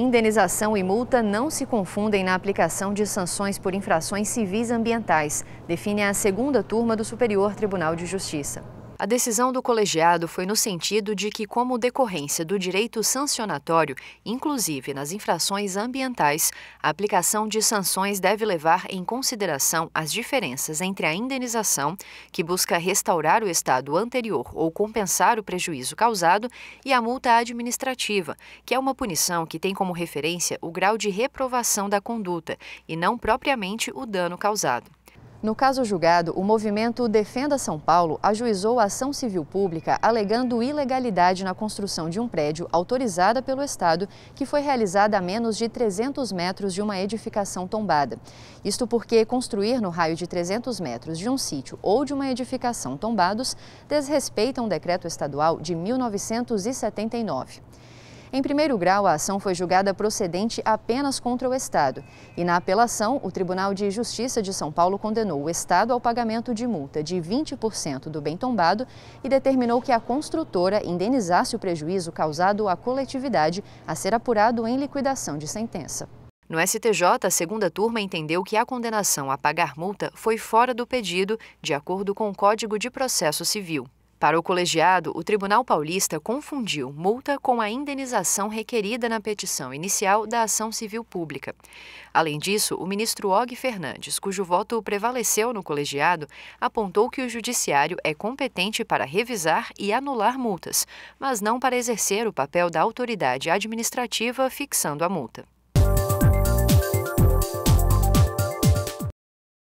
Indenização e multa não se confundem na aplicação de sanções por infrações civis ambientais, define a segunda turma do Superior Tribunal de Justiça. A decisão do colegiado foi no sentido de que, como decorrência do direito sancionatório, inclusive nas infrações ambientais, a aplicação de sanções deve levar em consideração as diferenças entre a indenização, que busca restaurar o estado anterior ou compensar o prejuízo causado, e a multa administrativa, que é uma punição que tem como referência o grau de reprovação da conduta e não propriamente o dano causado. No caso julgado, o movimento Defenda São Paulo ajuizou a ação civil pública alegando ilegalidade na construção de um prédio autorizada pelo Estado que foi realizada a menos de 300 metros de uma edificação tombada. Isto porque construir no raio de 300 metros de um sítio ou de uma edificação tombados desrespeita um decreto estadual de 1979. Em primeiro grau, a ação foi julgada procedente apenas contra o Estado. E na apelação, o Tribunal de Justiça de São Paulo condenou o Estado ao pagamento de multa de 20% do bem tombado e determinou que a construtora indenizasse o prejuízo causado à coletividade a ser apurado em liquidação de sentença. No STJ, a segunda turma entendeu que a condenação a pagar multa foi fora do pedido, de acordo com o Código de Processo Civil. Para o colegiado, o Tribunal Paulista confundiu multa com a indenização requerida na petição inicial da ação civil pública. Além disso, o ministro Og Fernandes, cujo voto prevaleceu no colegiado, apontou que o judiciário é competente para revisar e anular multas, mas não para exercer o papel da autoridade administrativa fixando a multa.